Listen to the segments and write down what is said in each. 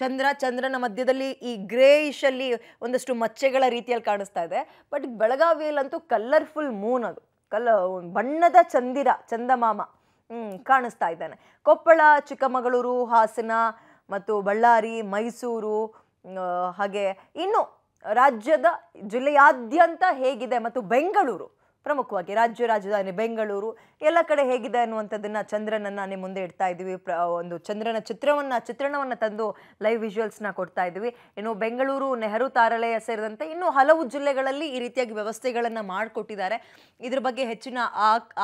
ಚಂದ್ರ ಚಂದ್ರನ ಮಧ್ಯದಲ್ಲಿ ಈ ಗ್ರೇಯಿಶಲ್ಲಿ ಒಂದಷ್ಟು ಮಚ್ಚೆಗಳ ರೀತಿಯಲ್ಲಿ ಕಾಣಿಸ್ತಾ ಇದೆ ಬಟ್ ಬೆಳಗಾವಿಯಲ್ಲಂತೂ ಕಲರ್ಫುಲ್ ಮೂನ್ ಅದು ಕಲ್ಲ ಬಣ್ಣದ ಚಂದಿರ ಚಂದಮಾಮ ಕಾಣಿಸ್ತಾ ಇದ್ದಾನೆ ಕೊಪ್ಪಳ ಚಿಕ್ಕಮಗಳೂರು ಹಾಸನ ಮತ್ತು ಬಳ್ಳಾರಿ ಮೈಸೂರು ಹಾಗೆ ಇನ್ನು ರಾಜ್ಯದ ಜಿಲ್ಲೆಯಾದ್ಯಂತ ಹೇಗಿದೆ ಮತ್ತು ಬೆಂಗಳೂರು ಪ್ರಮುಖವಾಗಿ ರಾಜ್ಯ ರಾಜಧಾನಿ ಬೆಂಗಳೂರು ಎಲ್ಲ ಕಡೆ ಹೇಗಿದೆ ಅನ್ನುವಂಥದ್ದನ್ನು ಚಂದ್ರನನ್ನು ಮುಂದೆ ಇಡ್ತಾ ಇದ್ದೀವಿ ಪ್ರ ಒಂದು ಚಂದ್ರನ ಚಿತ್ರವನ್ನು ಚಿತ್ರಣವನ್ನು ತಂದು ಲೈವ್ ವಿಜುವಲ್ಸ್ನ ಕೊಡ್ತಾ ಇದ್ದೀವಿ ಇನ್ನು ಬೆಂಗಳೂರು ನೆಹರು ತಾರಾಲಯ ಸೇರಿದಂತೆ ಇನ್ನೂ ಹಲವು ಜಿಲ್ಲೆಗಳಲ್ಲಿ ಈ ರೀತಿಯಾಗಿ ವ್ಯವಸ್ಥೆಗಳನ್ನು ಮಾಡಿಕೊಟ್ಟಿದ್ದಾರೆ ಇದ್ರ ಬಗ್ಗೆ ಹೆಚ್ಚಿನ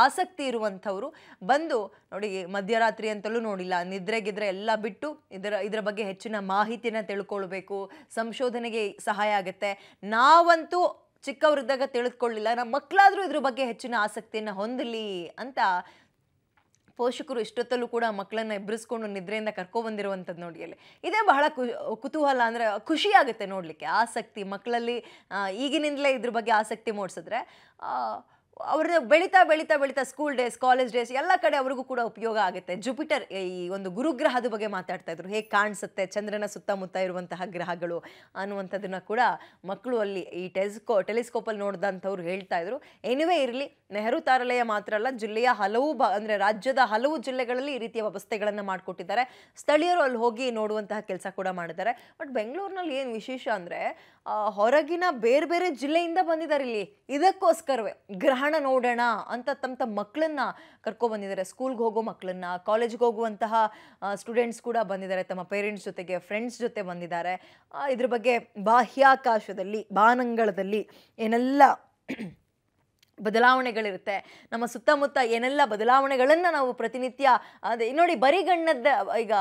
ಆಸಕ್ತಿ ಇರುವಂಥವರು ಬಂದು ನೋಡಿ ಮಧ್ಯರಾತ್ರಿ ಅಂತಲೂ ನೋಡಿಲ್ಲ ನಿದ್ರೆಗಿದ್ರೆ ಎಲ್ಲ ಬಿಟ್ಟು ಇದರ ಇದರ ಬಗ್ಗೆ ಹೆಚ್ಚಿನ ಮಾಹಿತಿಯನ್ನು ತಿಳ್ಕೊಳ್ಬೇಕು ಸಂಶೋಧನೆಗೆ ಸಹಾಯ ಆಗುತ್ತೆ ನಾವಂತೂ ಚಿಕ್ಕವರಿದ್ದಾಗ ತಿಳಿದುಕೊಳ್ಳಿಲ್ಲ ನಮ್ಮ ಮಕ್ಕಳಾದರೂ ಇದ್ರ ಬಗ್ಗೆ ಹೆಚ್ಚಿನ ಆಸಕ್ತಿಯನ್ನು ಹೊಂದಲಿ ಅಂತ ಪೋಷಕರು ಇಷ್ಟೊತ್ತಲ್ಲೂ ಕೂಡ ಮಕ್ಕಳನ್ನ ಎಬ್ಬರಿಸ್ಕೊಂಡು ನಿದ್ರೆಯಿಂದ ಕರ್ಕೊಬಂದಿರುವಂಥದ್ದು ನೋಡಿ ಅಲ್ಲಿ ಇದೇ ಬಹಳ ಕುತೂಹಲ ಅಂದರೆ ಖುಷಿಯಾಗುತ್ತೆ ನೋಡಲಿಕ್ಕೆ ಆಸಕ್ತಿ ಮಕ್ಕಳಲ್ಲಿ ಈಗಿನಿಂದಲೇ ಇದ್ರ ಬಗ್ಗೆ ಆಸಕ್ತಿ ಮೂಡಿಸಿದ್ರೆ ಅವ್ರನ್ನ ಬೆಳೀತಾ ಬೆಳೀತಾ ಬೆಳೀತಾ ಸ್ಕೂಲ್ ಡೇಸ್ ಕಾಲೇಜ್ ಡೇಸ್ ಎಲ್ಲ ಕಡೆ ಅವ್ರಿಗೂ ಕೂಡ ಉಪಯೋಗ ಆಗುತ್ತೆ ಜುಪಿಟರ್ ಈ ಒಂದು ಗುರುಗ್ರಹದ ಬಗ್ಗೆ ಮಾತಾಡ್ತಾ ಇದ್ರು ಹೇಗೆ ಕಾಣಿಸುತ್ತೆ ಚಂದ್ರನ ಸುತ್ತಮುತ್ತ ಇರುವಂತಹ ಗ್ರಹಗಳು ಅನ್ನುವಂಥದ್ದನ್ನು ಕೂಡ ಮಕ್ಕಳು ಅಲ್ಲಿ ಈ ಟೆಲಿಸ್ಕೋ ಟೆಲಿಸ್ಕೋಪಲ್ಲಿ ನೋಡಿದಂಥವ್ರು ಹೇಳ್ತಾ ಇದ್ರು ಎನಿವೇ ಇರಲಿ ನೆಹರು ತಾರಾಲಯ ಮಾತ್ರ ಅಲ್ಲ ಜಿಲ್ಲೆಯ ಹಲವು ಬ ಅಂದರೆ ರಾಜ್ಯದ ಹಲವು ಜಿಲ್ಲೆಗಳಲ್ಲಿ ಈ ರೀತಿಯ ವ್ಯವಸ್ಥೆಗಳನ್ನು ಮಾಡಿಕೊಟ್ಟಿದ್ದಾರೆ ಸ್ಥಳೀಯರು ಅಲ್ಲಿ ಹೋಗಿ ನೋಡುವಂತಹ ಕೆಲಸ ಕೂಡ ಮಾಡಿದ್ದಾರೆ ಬಟ್ ಬೆಂಗಳೂರಿನಲ್ಲಿ ಏನು ವಿಶೇಷ ಅಂದರೆ ಹೊರಗಿನ ಬೇರೆ ಬೇರೆ ಜಿಲ್ಲೆಯಿಂದ ಬಂದಿದ್ದಾರೆ ಇಲ್ಲಿ ಇದಕ್ಕೋಸ್ಕರವೇ ಗ್ರಹ ಗ್ರಹಣ ನೋಡೋಣ ಅಂತ ತಮ್ಮ ತಮ್ಮ ಮಕ್ಕಳನ್ನ ಬಂದಿದ್ದಾರೆ ಸ್ಕೂಲ್ಗೆ ಹೋಗೋ ಮಕ್ಕಳನ್ನ ಕಾಲೇಜ್ಗೆ ಹೋಗುವಂತಹ ಸ್ಟೂಡೆಂಟ್ಸ್ ಕೂಡ ಬಂದಿದ್ದಾರೆ ತಮ್ಮ ಪೇರೆಂಟ್ಸ್ ಜೊತೆಗೆ ಫ್ರೆಂಡ್ಸ್ ಜೊತೆ ಬಂದಿದ್ದಾರೆ ಇದ್ರ ಬಗ್ಗೆ ಬಾಹ್ಯಾಕಾಶದಲ್ಲಿ ಬಾನಂಗಳದಲ್ಲಿ ಏನೆಲ್ಲ ಬದಲಾವಣೆಗಳಿರುತ್ತೆ ನಮ್ಮ ಸುತ್ತಮುತ್ತ ಏನೆಲ್ಲ ಬದಲಾವಣೆಗಳನ್ನು ನಾವು ಪ್ರತಿನಿತ್ಯ ಅದೇ ನೋಡಿ ಬರಿಗಣ್ಣದ ಈಗ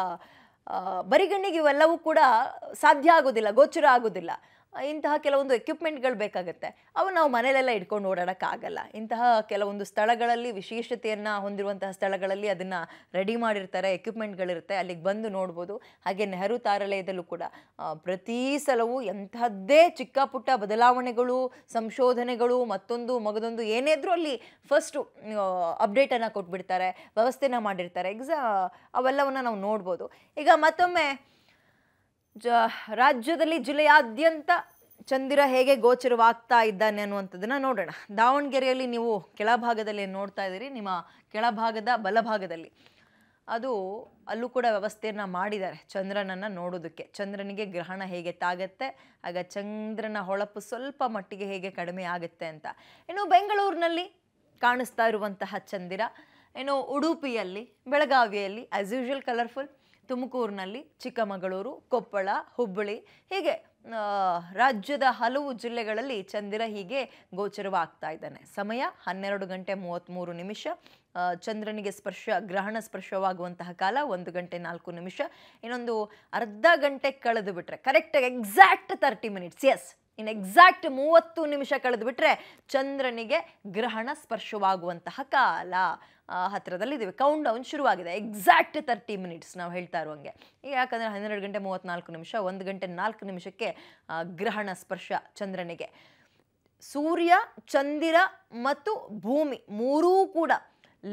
ಬರಿಗಣ್ಣಿಗೆ ಇವೆಲ್ಲವೂ ಕೂಡ ಸಾಧ್ಯ ಆಗೋದಿಲ್ಲ ಗೋಚರ ಆಗೋದಿಲ್ಲ ಇಂತಹ ಕೆಲವೊಂದು ಎಕ್ವಿಪ್ಮೆಂಟ್ಗಳು ಬೇಕಾಗುತ್ತೆ ಅವು ನಾವು ಮನೆಯಲ್ಲೆಲ್ಲ ಇಟ್ಕೊಂಡು ಓಡಾಡೋಕ್ಕಾಗಲ್ಲ ಇಂತಹ ಕೆಲವೊಂದು ಸ್ಥಳಗಳಲ್ಲಿ ವಿಶೇಷತೆಯನ್ನು ಹೊಂದಿರುವಂತಹ ಸ್ಥಳಗಳಲ್ಲಿ ಅದನ್ನು ರೆಡಿ ಮಾಡಿರ್ತಾರೆ ಎಕ್ವಿಪ್ಮೆಂಟ್ಗಳಿರುತ್ತೆ ಅಲ್ಲಿಗೆ ಬಂದು ನೋಡ್ಬೋದು ಹಾಗೆ ನೆಹರು ತಾರಾಲಯದಲ್ಲೂ ಕೂಡ ಪ್ರತಿ ಸಲವೂ ಎಂಥದ್ದೇ ಚಿಕ್ಕ ಪುಟ್ಟ ಬದಲಾವಣೆಗಳು ಸಂಶೋಧನೆಗಳು ಮತ್ತೊಂದು ಮಗದೊಂದು ಏನೇ ಇದ್ರೂ ಅಲ್ಲಿ ಫಸ್ಟು ಅಪ್ಡೇಟನ್ನು ಕೊಟ್ಬಿಡ್ತಾರೆ ವ್ಯವಸ್ಥೆನ ಮಾಡಿರ್ತಾರೆ ಎಕ್ಸಾ ಅವೆಲ್ಲವನ್ನು ನಾವು ನೋಡ್ಬೋದು ಈಗ ಮತ್ತೊಮ್ಮೆ ಜ ರಾಜ್ಯದಲ್ಲಿ ಜಿಲ್ಲೆಯಾದ್ಯಂತ ಚಂದಿರ ಹೇಗೆ ಗೋಚರವಾಗ್ತಾ ಇದ್ದಾನೆ ಅನ್ನುವಂಥದ್ದನ್ನು ನೋಡೋಣ ದಾವಣಗೆರೆಯಲ್ಲಿ ನೀವು ಕೆಳಭಾಗದಲ್ಲಿ ನೋಡ್ತಾ ಇದ್ದೀರಿ ನಿಮ್ಮ ಕೆಳಭಾಗದ ಬಲಭಾಗದಲ್ಲಿ ಅದು ಅಲ್ಲೂ ಕೂಡ ವ್ಯವಸ್ಥೆಯನ್ನು ಮಾಡಿದ್ದಾರೆ ಚಂದ್ರನನ್ನು ನೋಡೋದಕ್ಕೆ ಚಂದ್ರನಿಗೆ ಗ್ರಹಣ ಹೇಗೆ ತಾಗತ್ತೆ ಆಗ ಚಂದ್ರನ ಹೊಳಪು ಸ್ವಲ್ಪ ಮಟ್ಟಿಗೆ ಹೇಗೆ ಕಡಿಮೆ ಆಗುತ್ತೆ ಅಂತ ಇನ್ನು ಬೆಂಗಳೂರಿನಲ್ಲಿ ಕಾಣಿಸ್ತಾ ಇರುವಂತಹ ಚಂದಿರ ಏನು ಉಡುಪಿಯಲ್ಲಿ ಬೆಳಗಾವಿಯಲ್ಲಿ ಆ್ಯಸ್ ಯೂಶುವಲ್ ಕಲರ್ಫುಲ್ ತುಮಕೂರಿನಲ್ಲಿ ಚಿಕ್ಕಮಗಳೂರು ಕೊಪ್ಪಳ ಹುಬ್ಬಳ್ಳಿ ಹೀಗೆ ರಾಜ್ಯದ ಹಲವು ಜಿಲ್ಲೆಗಳಲ್ಲಿ ಚಂದಿರ ಹೀಗೆ ಗೋಚರವಾಗ್ತಾ ಇದ್ದಾನೆ ಸಮಯ ಹನ್ನೆರಡು ಗಂಟೆ ಮೂವತ್ತ್ಮೂರು ನಿಮಿಷ ಚಂದ್ರನಿಗೆ ಸ್ಪರ್ಶ ಗ್ರಹಣ ಸ್ಪರ್ಶವಾಗುವಂತಹ ಕಾಲ ಒಂದು ಗಂಟೆ ನಾಲ್ಕು ನಿಮಿಷ ಇನ್ನೊಂದು ಅರ್ಧ ಗಂಟೆ ಕಳೆದು ಬಿಟ್ರೆ ಕರೆಕ್ಟಾಗಿ exact thirty minutes yes in exact ಮೂವತ್ತು ನಿಮಿಷ ಕಳೆದು ಬಿಟ್ಟರೆ ಚಂದ್ರನಿಗೆ ಗ್ರಹಣ ಸ್ಪರ್ಶವಾಗುವಂತಹ ಕಾಲ ಹತ್ತಿರದಲ್ಲಿದ್ದೀವಿ ಕೌಂಟ್ ಡೌನ್ ಶುರುವಾಗಿದೆ ಎಕ್ಸಾಕ್ಟ್ ತರ್ಟಿ ಮಿನಿಟ್ಸ್ ನಾವು ಹೇಳ್ತಾ ಇರುವಂಗೆ ಯಾಕಂದರೆ ಹನ್ನೆರಡು ಗಂಟೆ ಮೂವತ್ತ್ನಾಲ್ಕು ನಿಮಿಷ ಒಂದು ಗಂಟೆ ನಾಲ್ಕು ನಿಮಿಷಕ್ಕೆ ಗ್ರಹಣ ಸ್ಪರ್ಶ ಚಂದ್ರನಿಗೆ ಸೂರ್ಯ ಚಂದಿರ ಮತ್ತು ಭೂಮಿ ಮೂರೂ ಕೂಡ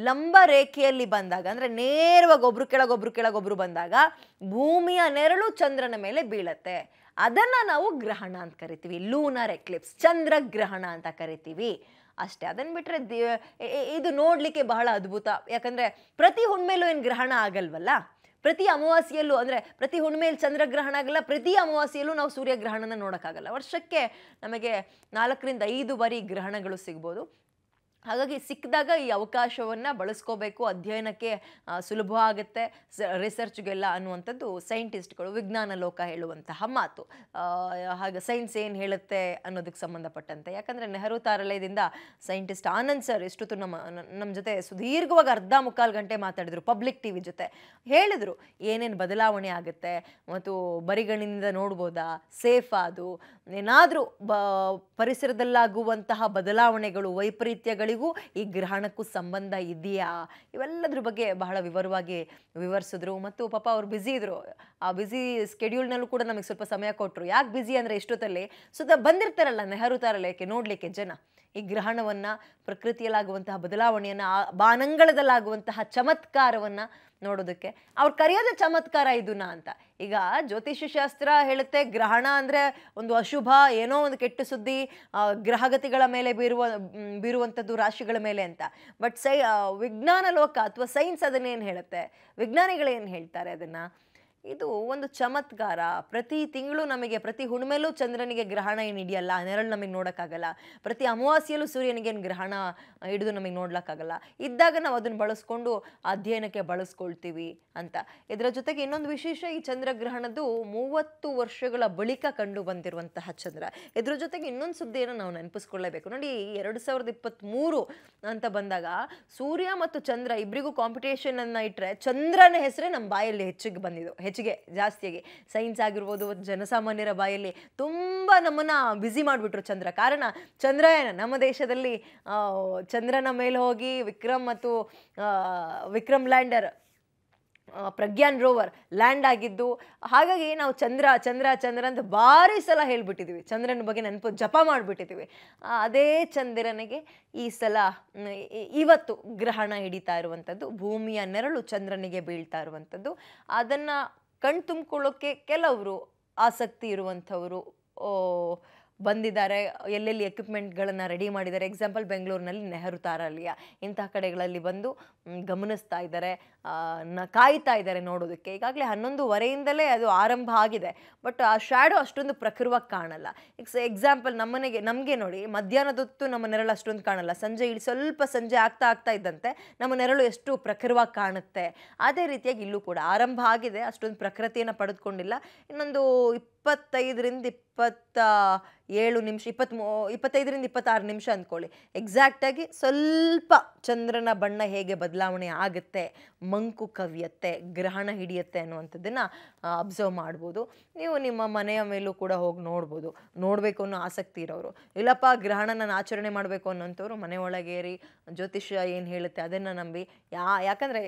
ಲಂಬ ರೇಖೆಯಲ್ಲಿ ಬಂದಾಗ ಅಂದರೆ ನೇರವಾಗಿ ಒಬ್ರು ಕೆಳಗೊಬ್ರು ಕೆಳಗೊಬ್ರು ಬಂದಾಗ ಭೂಮಿಯ ನೆರಳು ಚಂದ್ರನ ಮೇಲೆ ಬೀಳತ್ತೆ ಅದನ್ನು ನಾವು ಗ್ರಹಣ ಅಂತ ಕರಿತೀವಿ ಲೂನರ್ ಎಕ್ಲಿಪ್ಸ್ ಚಂದ್ರ ಗ್ರಹಣ ಅಂತ ಕರಿತೀವಿ ಅಷ್ಟೇ ಅದನ್ನು ಬಿಟ್ಟರೆ ಇದು ನೋಡಲಿಕ್ಕೆ ಬಹಳ ಅದ್ಭುತ ಯಾಕಂದರೆ ಪ್ರತಿ ಹುಣ್ಮೇಲೂ ಏನು ಗ್ರಹಣ ಆಗಲ್ವಲ್ಲ ಪ್ರತಿ ಅಮಾವಾಸಿಯಲ್ಲೂ ಅಂದರೆ ಪ್ರತಿ ಹುಣ್ಮೇಲೆ ಚಂದ್ರಗ್ರಹಣ ಆಗಲ್ಲ ಪ್ರತಿ ಅಮಾವಾಸಿಯಲ್ಲೂ ನಾವು ಸೂರ್ಯಗ್ರಹಣನ ನೋಡೋಕ್ಕಾಗಲ್ಲ ವರ್ಷಕ್ಕೆ ನಮಗೆ ನಾಲ್ಕರಿಂದ ಐದು ಬಾರಿ ಗ್ರಹಣಗಳು ಸಿಗ್ಬೋದು ಹಾಗಾಗಿ ಸಿಕ್ಕಿದಾಗ ಈ ಅವಕಾಶವನ್ನು ಬಳಸ್ಕೋಬೇಕು ಅಧ್ಯಯನಕ್ಕೆ ಸುಲಭ ಆಗುತ್ತೆ ರಿಸರ್ಚ್ಗೆಲ್ಲ ಅನ್ನುವಂಥದ್ದು ಸೈಂಟಿಸ್ಟ್ಗಳು ವಿಜ್ಞಾನ ಲೋಕ ಹೇಳುವಂತಹ ಮಾತು ಹಾಗೆ ಸೈನ್ಸ್ ಏನು ಹೇಳುತ್ತೆ ಅನ್ನೋದಕ್ಕೆ ಸಂಬಂಧಪಟ್ಟಂತೆ ಯಾಕಂದರೆ ನೆಹರು ತಾರಾಲಯದಿಂದ ಸೈಂಟಿಸ್ಟ್ ಆನಂದ್ ಸರ್ ಇಷ್ಟೊತ್ತು ನಮ್ಮ ನಮ್ಮ ಜೊತೆ ಸುದೀರ್ಘವಾಗಿ ಅರ್ಧ ಮುಕ್ಕಾಲು ಗಂಟೆ ಮಾತಾಡಿದರು ಪಬ್ಲಿಕ್ ಟಿ ವಿ ಜೊತೆ ಹೇಳಿದರು ಏನೇನು ಬದಲಾವಣೆ ಆಗುತ್ತೆ ಮತ್ತು ಬರಿಗಣ್ಣಿನಿಂದ ನೋಡ್ಬೋದಾ ಸೇಫ್ ಅದು ಏನಾದರೂ ಬ ಪರಿಸರದಲ್ಲಾಗುವಂತಹ ಬದಲಾವಣೆಗಳು ವೈಪರೀತ್ಯಗಳಿಗೂ ಈ ಗ್ರಹಣಕ್ಕೂ ಸಂಬಂಧ ಇದೆಯಾ ಇವೆಲ್ಲದ್ರ ಬಗ್ಗೆ ಬಹಳ ವಿವರವಾಗಿ ವಿವರಿಸಿದ್ರು ಮತ್ತು ಪಾಪ ಅವ್ರು ಬ್ಯುಸಿ ಇದ್ರು ಆ ಬ್ಯುಸಿ ಸ್ಕೆಡ್ಯೂಲ್ನಲ್ಲೂ ಕೂಡ ನಮಗೆ ಸ್ವಲ್ಪ ಸಮಯ ಕೊಟ್ಟರು ಯಾಕೆ ಬ್ಯುಸಿ ಅಂದರೆ ಇಷ್ಟೊತ್ತಲ್ಲಿ ಸೊ ಬಂದಿರ್ತಾರಲ್ಲ ನೆಹರು ತಾರಲಯಕ್ಕೆ ನೋಡಲಿಕ್ಕೆ ಜನ ಈ ಗ್ರಹಣವನ್ನು ಪ್ರಕೃತಿಯಲ್ಲಾಗುವಂತಹ ಬದಲಾವಣೆಯನ್ನು ಆ ಬಾನಂಗಳದಲ್ಲಾಗುವಂತಹ ಚಮತ್ಕಾರವನ್ನು ನೋಡೋದಕ್ಕೆ ಅವ್ರು ಕರೆಯೋದೇ ಚಮತ್ಕಾರ ಇದನ್ನ ಅಂತ ಈಗ ಜ್ಯೋತಿಷ್ಯ ಶಾಸ್ತ್ರ ಹೇಳುತ್ತೆ ಗ್ರಹಣ ಅಂದರೆ ಒಂದು ಅಶುಭ ಏನೋ ಒಂದು ಕೆಟ್ಟ ಸುದ್ದಿ ಗ್ರಹಗತಿಗಳ ಮೇಲೆ ಬೀರುವ ಬೀರುವಂಥದ್ದು ರಾಶಿಗಳ ಮೇಲೆ ಅಂತ ಬಟ್ ಸೈ ವಿಜ್ಞಾನ ಲೋಕ ಅಥವಾ ಸೈನ್ಸ್ ಅದನ್ನೇನು ಹೇಳುತ್ತೆ ವಿಜ್ಞಾನಿಗಳೇನು ಹೇಳ್ತಾರೆ ಅದನ್ನು ಇದು ಒಂದು ಚಮತ್ಕಾರ ಪ್ರತಿ ತಿಂಗಳು ನಮಗೆ ಪ್ರತಿ ಹುಣ್ಮೆಲೂ ಚಂದ್ರನಿಗೆ ಗ್ರಹಣ ಏನು ಹಿಡಿಯಲ್ಲ ನೆರಳು ನಮಗೆ ನೋಡೋಕ್ಕಾಗಲ್ಲ ಪ್ರತಿ ಅಮಾವಾಸ್ಯಲ್ಲೂ ಸೂರ್ಯನಿಗೇನು ಗ್ರಹಣ ಹಿಡಿದು ನಮಗೆ ನೋಡ್ಲಿಕ್ಕಾಗಲ್ಲ ಇದ್ದಾಗ ನಾವು ಅದನ್ನು ಬಳಸ್ಕೊಂಡು ಅಧ್ಯಯನಕ್ಕೆ ಬಳಸ್ಕೊಳ್ತೀವಿ ಅಂತ ಇದರ ಜೊತೆಗೆ ಇನ್ನೊಂದು ವಿಶೇಷ ಈ ಚಂದ್ರಗ್ರಹಣದ್ದು ಮೂವತ್ತು ವರ್ಷಗಳ ಬಳಿಕ ಕಂಡು ಬಂದಿರುವಂತಹ ಚಂದ್ರ ಇದರ ಜೊತೆಗೆ ಇನ್ನೊಂದು ಸುದ್ದಿಯನ್ನು ನಾವು ನೆನಪಿಸ್ಕೊಳ್ಳೇಬೇಕು ನೋಡಿ ಎರಡು ಸಾವಿರದ ಇಪ್ಪತ್ತ್ಮೂರು ಅಂತ ಬಂದಾಗ ಸೂರ್ಯ ಮತ್ತು ಚಂದ್ರ ಇಬ್ಬರಿಗೂ ಕಾಂಪಿಟೇಷನನ್ನು ಇಟ್ಟರೆ ಚಂದ್ರನ ಹೆಸರೇ ನಮ್ಮ ಬಾಯಲ್ಲಿ ಹೆಚ್ಚಿಗೆ ಬಂದಿದ್ದು ಹೆಚ್ಚು ಇತ್ತೀಚೆಗೆ ಜಾಸ್ತಿಯಾಗಿ ಸೈನ್ಸ್ ಆಗಿರ್ಬೋದು ಜನಸಾಮಾನ್ಯರ ಬಾಯಲ್ಲಿ ತುಂಬ ನಮ್ಮನ್ನು ಬ್ಯುಸಿ ಮಾಡಿಬಿಟ್ರು ಚಂದ್ರ ಕಾರಣ ಚಂದ್ರಯಾನ ನಮ್ಮ ದೇಶದಲ್ಲಿ ಚಂದ್ರನ ಮೇಲೆ ಹೋಗಿ ವಿಕ್ರಮ್ ಮತ್ತು Vikram lander Pragyan rover land ಆಗಿದ್ದು ಹಾಗಾಗಿ ನಾವು ಚಂದ್ರ ಚಂದ್ರ ಚಂದ್ರ ಅಂತ ಭಾರಿ ಸಲ ಹೇಳ್ಬಿಟ್ಟಿದ್ದೀವಿ ಚಂದ್ರನ ಬಗ್ಗೆ ನೆನಪು ಜಪ ಮಾಡಿಬಿಟ್ಟಿದ್ದೀವಿ ಅದೇ ಚಂದ್ರನಿಗೆ ಈ ಸಲ ಇವತ್ತು ಗ್ರಹಣ ಹಿಡಿತಾ ಇರುವಂಥದ್ದು ಭೂಮಿಯ ನೆರಳು ಚಂದ್ರನಿಗೆ ಬೀಳ್ತಾ ಇರುವಂಥದ್ದು ಅದನ್ನು ಕಣ್ ತುಂಬ್ಕೊಳ್ಳೋಕ್ಕೆ ಕೆಲವರು ಆಸಕ್ತಿ ಇರುವಂಥವರು ಬಂದಿದ್ದಾರೆ ಎಲ್ಲೆಲ್ಲಿ ಎಕ್ವಿಪ್ಮೆಂಟ್ಗಳನ್ನು ರೆಡಿ ಮಾಡಿದ್ದಾರೆ ಎಕ್ಸಾಂಪಲ್ ಬೆಂಗಳೂರಿನಲ್ಲಿ ನೆಹರು ತಾರಾಲಯ ಇಂತಹ ಕಡೆಗಳಲ್ಲಿ ಬಂದು ಗಮನಿಸ್ತಾ ಇದ್ದಾರೆ ನ ಕಾಯ್ತಾ ಇದ್ದಾರೆ ನೋಡೋದಕ್ಕೆ ಈಗಾಗಲೇ ಹನ್ನೊಂದುವರೆಯಿಂದಲೇ ಅದು ಆರಂಭ ಆಗಿದೆ ಬಟ್ ಆ ಶ್ಯಾಡೋ ಅಷ್ಟೊಂದು ಪ್ರಖರವಾಗಿ ಕಾಣಲ್ಲ ಎಕ್ಸ್ ಎಕ್ಸಾಂಪಲ್ ನಮ್ಮನೆಗೆ ನಮಗೆ ನೋಡಿ ಮಧ್ಯಾಹ್ನದೊತ್ತು ನಮ್ಮ ನೆರಳು ಅಷ್ಟೊಂದು ಕಾಣಲ್ಲ ಸಂಜೆ ಇಳಿ ಸ್ವಲ್ಪ ಸಂಜೆ ಆಗ್ತಾ ಆಗ್ತಾ ಇದ್ದಂತೆ ನಮ್ಮ ನೆರಳು ಎಷ್ಟು ಪ್ರಖರವಾಗಿ ಕಾಣುತ್ತೆ ಅದೇ ರೀತಿಯಾಗಿ ಇಲ್ಲೂ ಕೂಡ ಆರಂಭ ಆಗಿದೆ ಅಷ್ಟೊಂದು ಪ್ರಕೃತಿಯನ್ನು ಪಡೆದುಕೊಂಡಿಲ್ಲ ಇನ್ನೊಂದು ಇಪ್ಪತ್ತೈದರಿಂದ ಇಪ್ಪತ್ತ ಏಳು ನಿಮಿಷ ಇಪ್ಪತ್ತ್ಮೂ ಇಪ್ಪತ್ತೈದರಿಂದ ಇಪ್ಪತ್ತಾರು ನಿಮಿಷ ಅಂದ್ಕೊಳ್ಳಿ ಎಕ್ಸಾಕ್ಟಾಗಿ ಸ್ವಲ್ಪ ಚಂದ್ರನ ಬಣ್ಣ ಹೇಗೆ ಬದಲಾವಣೆ ಆಗುತ್ತೆ ಮಂಕು ಕವಿಯತ್ತೆ ಗ್ರಹಣ ಹಿಡಿಯುತ್ತೆ ಅನ್ನುವಂಥದ್ದನ್ನು ಅಬ್ಸರ್ವ್ ಮಾಡ್ಬೋದು ನೀವು ನಿಮ್ಮ ಮನೆಯ ಮೇಲೂ ಕೂಡ ಹೋಗಿ ನೋಡ್ಬೋದು ನೋಡಬೇಕು ಅನ್ನೋ ಆಸಕ್ತಿ ಇರೋರು ಇಲ್ಲಪ್ಪ ಗ್ರಹಣನ ನಾನು ಆಚರಣೆ ಮಾಡಬೇಕು ಅನ್ನೋಂಥವ್ರು ಮನೆ ಜ್ಯೋತಿಷ್ಯ ಏನು ಹೇಳುತ್ತೆ ಅದನ್ನು ನಂಬಿ ಯಾ ಯಾಕಂದರೆ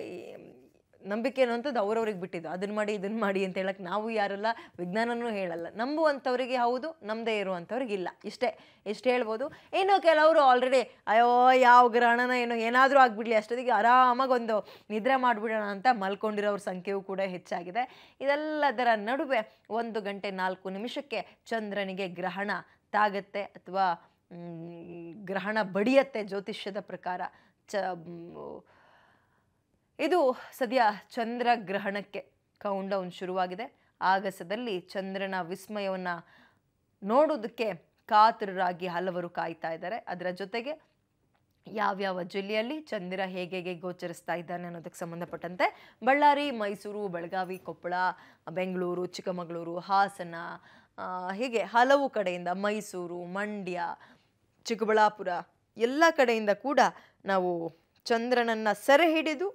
ನಂಬಿಕೆ ಅನ್ನೋಂಥದ್ದು ಅವರವ್ರಿಗೆ ಬಿಟ್ಟಿದ್ದು ಅದನ್ನು ಮಾಡಿ ಇದನ್ನು ಮಾಡಿ ಅಂತ ಹೇಳಕ್ಕೆ ನಾವು ಯಾರಲ್ಲ ವಿಜ್ಞಾನನೂ ಹೇಳಲ್ಲ ನಂಬುವಂಥವ್ರಿಗೆ ಹೌದು ನಮ್ಮದೇ ಇರುವಂಥವ್ರಿಗೆ ಇಲ್ಲ ಇಷ್ಟೇ ಇಷ್ಟು ಹೇಳ್ಬೋದು ಏನೋ ಕೆಲವರು ಆಲ್ರೆಡಿ ಅಯ್ಯೋ ಯಾವ ಗ್ರಹಣನ ಏನೋ ಏನಾದರೂ ಆಗಿಬಿಡಲಿ ಅಷ್ಟೊತ್ತಿಗೆ ಆರಾಮಾಗಿ ಒಂದು ನಿದ್ರೆ ಮಾಡಿಬಿಡೋಣ ಅಂತ ಮಲ್ಕೊಂಡಿರೋರ ಸಂಖ್ಯೆಯೂ ಕೂಡ ಹೆಚ್ಚಾಗಿದೆ ಇದೆಲ್ಲದರ ನಡುವೆ ಒಂದು ಗಂಟೆ ನಾಲ್ಕು ನಿಮಿಷಕ್ಕೆ ಚಂದ್ರನಿಗೆ ಗ್ರಹಣ ತಾಗತ್ತೆ ಅಥವಾ ಗ್ರಹಣ ಬಡಿಯತ್ತೆ ಜ್ಯೋತಿಷ್ಯದ ಪ್ರಕಾರ ಚ ಇದು ಸದ್ಯ ಗ್ರಹಣಕ್ಕೆ ಕೌಂಟ್ ಡೌನ್ ಶುರುವಾಗಿದೆ ಆಗಸದಲ್ಲಿ ಚಂದ್ರನ ವಿಸ್ಮಯವನ್ನು ನೋಡೋದಕ್ಕೆ ಕಾತರರಾಗಿ ಹಲವರು ಕಾಯ್ತಾ ಇದ್ದಾರೆ ಅದರ ಜೊತೆಗೆ ಯಾವ್ಯಾವ ಜಿಲ್ಲೆಯಲ್ಲಿ ಚಂದ್ರ ಹೇಗೆ ಹೇಗೆ ಗೋಚರಿಸ್ತಾ ಇದ್ದಾನೆ ಅನ್ನೋದಕ್ಕೆ ಸಂಬಂಧಪಟ್ಟಂತೆ ಬಳ್ಳಾರಿ ಮೈಸೂರು ಬೆಳಗಾವಿ ಕೊಪ್ಪಳ ಬೆಂಗಳೂರು ಚಿಕ್ಕಮಗಳೂರು ಹಾಸನ ಹೀಗೆ ಹಲವು ಕಡೆಯಿಂದ ಮೈಸೂರು ಮಂಡ್ಯ ಚಿಕ್ಕಬಳ್ಳಾಪುರ ಎಲ್ಲ ಕಡೆಯಿಂದ ಕೂಡ ನಾವು ಚಂದ್ರನನ್ನು ಸೆರೆ ಹಿಡಿದು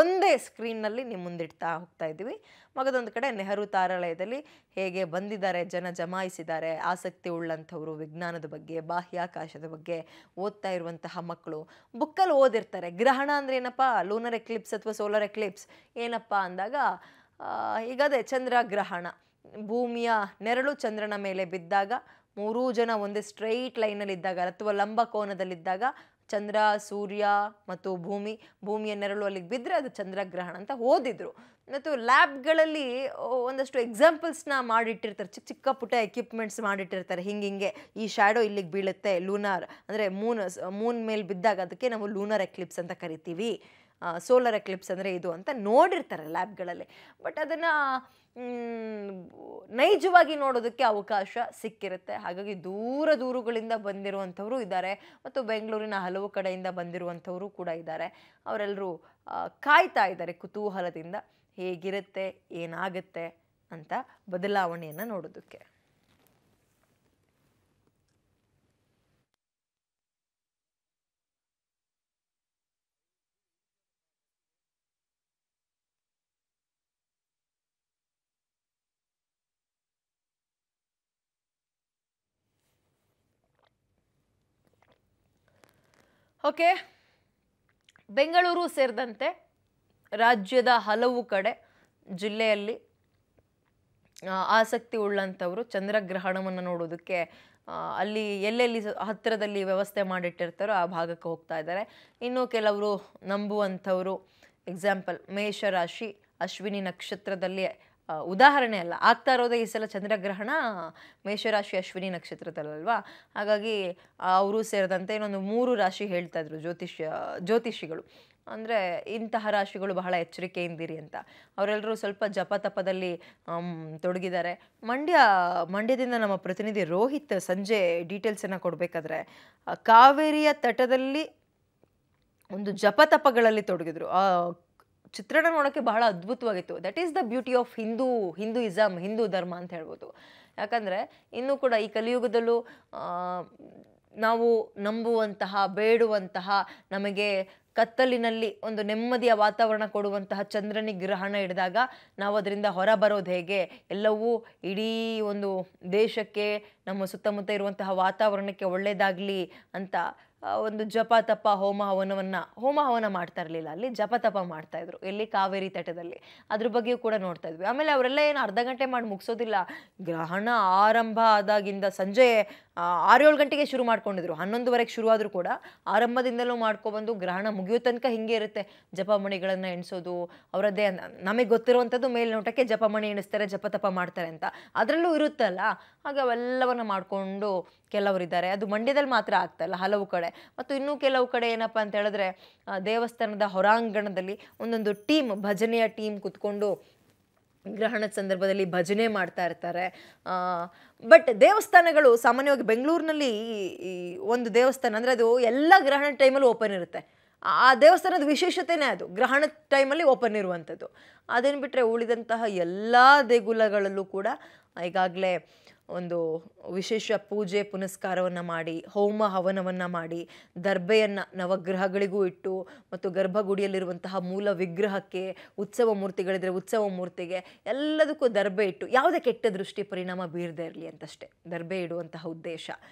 ಒಂದೇ ಸ್ಕ್ರೀನ್ನಲ್ಲಿ ನಿಮ್ಮ ಮುಂದಿಡ್ತಾ ಹೋಗ್ತಾ ಇದ್ದೀವಿ ಮಗದೊಂದು ಕಡೆ ನೆಹರು ತಾರಾಲಯದಲ್ಲಿ ಹೇಗೆ ಬಂದಿದ್ದಾರೆ ಜನ ಜಮಾಯಿಸಿದ್ದಾರೆ ಆಸಕ್ತಿ ಉಳ್ಳಂಥವ್ರು ವಿಜ್ಞಾನದ ಬಗ್ಗೆ ಬಾಹ್ಯಾಕಾಶದ ಬಗ್ಗೆ ಓದ್ತಾ ಇರುವಂತಹ ಮಕ್ಕಳು ಬುಕ್ಕಲ್ಲಿ ಓದಿರ್ತಾರೆ ಗ್ರಹಣ ಅಂದರೆ ಏನಪ್ಪ ಲೂನರ್ ಎಕ್ಲಿಪ್ಸ್ ಅಥವಾ ಸೋಲಾರ್ ಎಕ್ಲಿಪ್ಸ್ ಏನಪ್ಪ ಅಂದಾಗ ಈಗ ಅದೇ ಚಂದ್ರ ಗ್ರಹಣ ಭೂಮಿಯ ನೆರಳು ಚಂದ್ರನ ಮೇಲೆ ಬಿದ್ದಾಗ ಮೂರೂ ಜನ ಒಂದೇ ಸ್ಟ್ರೈಟ್ ಲೈನಲ್ಲಿದ್ದಾಗ ಅಥವಾ ಕೋನದಲ್ಲಿದ್ದಾಗ ಚಂದ್ರ ಸೂರ್ಯ ಮತ್ತು ಭೂಮಿ ಭೂಮಿಯ ನೆರಳು ಅಲ್ಲಿಗೆ ಬಿದ್ದರೆ ಅದು ಚಂದ್ರಗ್ರಹಣ ಅಂತ ಓದಿದ್ರು ಮತ್ತು ಲ್ಯಾಬ್ಗಳಲ್ಲಿ ಒಂದಷ್ಟು ಎಕ್ಸಾಂಪಲ್ಸ್ನ ಮಾಡಿಟ್ಟಿರ್ತಾರೆ ಚಿಕ್ಕ ಚಿಕ್ಕ ಪುಟ್ಟ ಎಕ್ವಿಪ್ಮೆಂಟ್ಸ್ ಮಾಡಿಟ್ಟಿರ್ತಾರೆ ಹಿಂಗೆ ಹಿಂಗೆ ಈ ಶ್ಯಾಡೋ ಇಲ್ಲಿಗೆ ಬೀಳುತ್ತೆ ಲೂನಾರ್ ಅಂದರೆ ಮೂನ್ ಮೂನ್ ಮೇಲೆ ಬಿದ್ದಾಗ ಅದಕ್ಕೆ ನಾವು ಲೂನಾರ್ ಎಕ್ಲಿಪ್ಸ್ ಅಂತ ಕರಿತೀವಿ ಸೋಲಾರ್ ಎಕ್ಲಿಪ್ಸ್ ಅಂದರೆ ಇದು ಅಂತ ನೋಡಿರ್ತಾರೆ ಲ್ಯಾಬ್ಗಳಲ್ಲಿ ಬಟ್ ಅದನ್ನು ನೈಜವಾಗಿ ನೋಡೋದಕ್ಕೆ ಅವಕಾಶ ಸಿಕ್ಕಿರುತ್ತೆ ಹಾಗಾಗಿ ದೂರ ದೂರುಗಳಿಂದ ಬಂದಿರುವಂಥವರು ಇದ್ದಾರೆ ಮತ್ತು ಬೆಂಗಳೂರಿನ ಹಲವು ಕಡೆಯಿಂದ ಬಂದಿರುವಂಥವರು ಕೂಡ ಇದ್ದಾರೆ ಅವರೆಲ್ಲರೂ ಕಾಯ್ತಾ ಇದ್ದಾರೆ ಕುತೂಹಲದಿಂದ ಹೇಗಿರುತ್ತೆ ಏನಾಗುತ್ತೆ ಅಂತ ಬದಲಾವಣೆಯನ್ನು ನೋಡೋದಕ್ಕೆ ಓಕೆ ಬೆಂಗಳೂರು ಸೇರಿದಂತೆ ರಾಜ್ಯದ ಹಲವು ಕಡೆ ಜಿಲ್ಲೆಯಲ್ಲಿ ಆಸಕ್ತಿ ಉಳ್ಳಂಥವರು ಚಂದ್ರಗ್ರಹಣವನ್ನು ನೋಡೋದಕ್ಕೆ ಅಲ್ಲಿ ಎಲ್ಲೆಲ್ಲಿ ಹತ್ತಿರದಲ್ಲಿ ವ್ಯವಸ್ಥೆ ಮಾಡಿಟ್ಟಿರ್ತಾರೋ ಆ ಭಾಗಕ್ಕೆ ಹೋಗ್ತಾ ಇದ್ದಾರೆ ಇನ್ನು ಕೆಲವರು ನಂಬುವಂಥವರು ಎಕ್ಸಾಂಪಲ್ ಮೇಷರಾಶಿ ಅಶ್ವಿನಿ ನಕ್ಷತ್ರದಲ್ಲಿ ಉದಾಹರಣೆ ಅಲ್ಲ ಆಗ್ತಾ ಇರೋದೇ ಈ ಸಲ ಚಂದ್ರಗ್ರಹಣ ಮೇಷರಾಶಿ ಅಶ್ವಿನಿ ನಕ್ಷತ್ರದಲ್ಲಲ್ವಾ ಹಾಗಾಗಿ ಅವರು ಸೇರಿದಂತೆ ಇನ್ನೊಂದು ಮೂರು ರಾಶಿ ಹೇಳ್ತಾ ಇದ್ರು ಜ್ಯೋತಿಷ್ಯ ಜ್ಯೋತಿಷಿಗಳು ಅಂದರೆ ಇಂತಹ ರಾಶಿಗಳು ಬಹಳ ಎಚ್ಚರಿಕೆಯಿಂದಿರಿ ಅಂತ ಅವರೆಲ್ಲರೂ ಸ್ವಲ್ಪ ಜಪತಪದಲ್ಲಿ ತೊಡಗಿದ್ದಾರೆ ಮಂಡ್ಯ ಮಂಡ್ಯದಿಂದ ನಮ್ಮ ಪ್ರತಿನಿಧಿ ರೋಹಿತ್ ಸಂಜೆ ಡೀಟೇಲ್ಸನ್ನು ಕೊಡಬೇಕಾದ್ರೆ ಕಾವೇರಿಯ ತಟದಲ್ಲಿ ಒಂದು ಜಪತಪಗಳಲ್ಲಿ ತೊಡಗಿದ್ರು ಚಿತ್ರಣ ನೋಡೋಕ್ಕೆ ಬಹಳ ಅದ್ಭುತವಾಗಿತ್ತು that is the beauty of Hindu Hinduism Hindu ಧರ್ಮ ಅಂತ ಹೇಳ್ಬೋದು ಯಾಕಂದರೆ ಇನ್ನೂ ಕೂಡ ಈ ಕಲಿಯುಗದಲ್ಲೂ ನಾವು ನಂಬುವಂತಹ ಬೇಡುವಂತಹ ನಮಗೆ ಕತ್ತಲಿನಲ್ಲಿ ಒಂದು ನೆಮ್ಮದಿಯ ವಾತಾವರಣ ಕೊಡುವಂತಹ ಚಂದ್ರನಿ ಗ್ರಹಣ ಹಿಡಿದಾಗ ನಾವು ಅದರಿಂದ ಹೊರ ಬರೋದು ಹೇಗೆ ಎಲ್ಲವೂ ಇಡೀ ಒಂದು ದೇಶಕ್ಕೆ ನಮ್ಮ ಸುತ್ತಮುತ್ತ ಇರುವಂತಹ ವಾತಾವರಣಕ್ಕೆ ಒಳ್ಳೆಯದಾಗಲಿ ಅಂತ ಒಂದು ಜಪ ತಪ ಹೋಮ ಹವನವನ್ನು ಹೋಮ ಹವನ ಮಾಡ್ತಾ ಇರಲಿಲ್ಲ ಅಲ್ಲಿ ಜಪ ತಪ ಮಾಡ್ತಾ ಇದ್ರು ಎಲ್ಲಿ ಕಾವೇರಿ ತಟದಲ್ಲಿ ಅದ್ರ ಬಗ್ಗೆಯೂ ಕೂಡ ನೋಡ್ತಾ ಇದ್ವಿ ಆಮೇಲೆ ಅವರೆಲ್ಲ ಏನು ಅರ್ಧ ಗಂಟೆ ಮಾಡಿ ಮುಗಿಸೋದಿಲ್ಲ ಗ್ರಹಣ ಆರಂಭ ಆದಾಗಿಂದ ಸಂಜೆ ಆರೇಳು ಗಂಟೆಗೆ ಶುರು ಮಾಡ್ಕೊಂಡಿದ್ರು ಹನ್ನೊಂದುವರೆಗೆ ಶುರುವಾದರೂ ಕೂಡ ಆರಂಭದಿಂದಲೂ ಮಾಡ್ಕೊಬಂದು ಗ್ರಹಣ ಮುಗಿಯೋ ತನಕ ಹಿಂಗೆ ಇರುತ್ತೆ ಜಪಮಣಿಗಳನ್ನು ಎಣಿಸೋದು ಅವರದ್ದೇ ನಮಗೆ ಗೊತ್ತಿರುವಂಥದ್ದು ಮೇಲ್ನೋಟಕ್ಕೆ ಜಪಮಣಿ ಎಣಿಸ್ತಾರೆ ಜಪತಪ ಮಾಡ್ತಾರೆ ಅಂತ ಅದರಲ್ಲೂ ಇರುತ್ತಲ್ಲ ಹಾಗೆ ಅವೆಲ್ಲವನ್ನು ಮಾಡಿಕೊಂಡು ಇದ್ದಾರೆ ಅದು ಮಂಡ್ಯದಲ್ಲಿ ಮಾತ್ರ ಆಗ್ತಾಯಿಲ್ಲ ಹಲವು ಕಡೆ ಮತ್ತು ಇನ್ನೂ ಕೆಲವು ಕಡೆ ಏನಪ್ಪ ಅಂತ ಹೇಳಿದ್ರೆ ದೇವಸ್ಥಾನದ ಹೊರಾಂಗಣದಲ್ಲಿ ಒಂದೊಂದು ಟೀಮ್ ಭಜನೆಯ ಟೀಮ್ ಕುತ್ಕೊಂಡು ಗ್ರಹಣದ ಸಂದರ್ಭದಲ್ಲಿ ಭಜನೆ ಮಾಡ್ತಾ ಇರ್ತಾರೆ ಬಟ್ ದೇವಸ್ಥಾನಗಳು ಸಾಮಾನ್ಯವಾಗಿ ಬೆಂಗಳೂರಿನಲ್ಲಿ ಒಂದು ದೇವಸ್ಥಾನ ಅಂದರೆ ಅದು ಎಲ್ಲ ಗ್ರಹಣ ಟೈಮಲ್ಲಿ ಓಪನ್ ಇರುತ್ತೆ ಆ ದೇವಸ್ಥಾನದ ವಿಶೇಷತೆನೇ ಅದು ಗ್ರಹಣದ ಟೈಮಲ್ಲಿ ಓಪನ್ ಇರುವಂಥದ್ದು ಅದೇನು ಬಿಟ್ಟರೆ ಉಳಿದಂತಹ ಎಲ್ಲ ದೇಗುಲಗಳಲ್ಲೂ ಕೂಡ ಈಗಾಗಲೇ ಒಂದು ವಿಶೇಷ ಪೂಜೆ ಪುನಸ್ಕಾರವನ್ನು ಮಾಡಿ ಹೋಮ ಹವನವನ್ನು ಮಾಡಿ ದರ್ಬೆಯನ್ನು ನವಗ್ರಹಗಳಿಗೂ ಇಟ್ಟು ಮತ್ತು ಗರ್ಭಗುಡಿಯಲ್ಲಿರುವಂತಹ ಮೂಲ ವಿಗ್ರಹಕ್ಕೆ ಉತ್ಸವ ಮೂರ್ತಿಗಳಿದ್ರೆ ಉತ್ಸವ ಮೂರ್ತಿಗೆ ಎಲ್ಲದಕ್ಕೂ ದರ್ಬೆ ಇಟ್ಟು ಯಾವುದೇ ಕೆಟ್ಟ ದೃಷ್ಟಿ ಪರಿಣಾಮ ಬೀರದೇ ಇರಲಿ ಅಂತಷ್ಟೇ ದರ್ಬೆ ಇಡುವಂತಹ ಉದ್ದೇಶ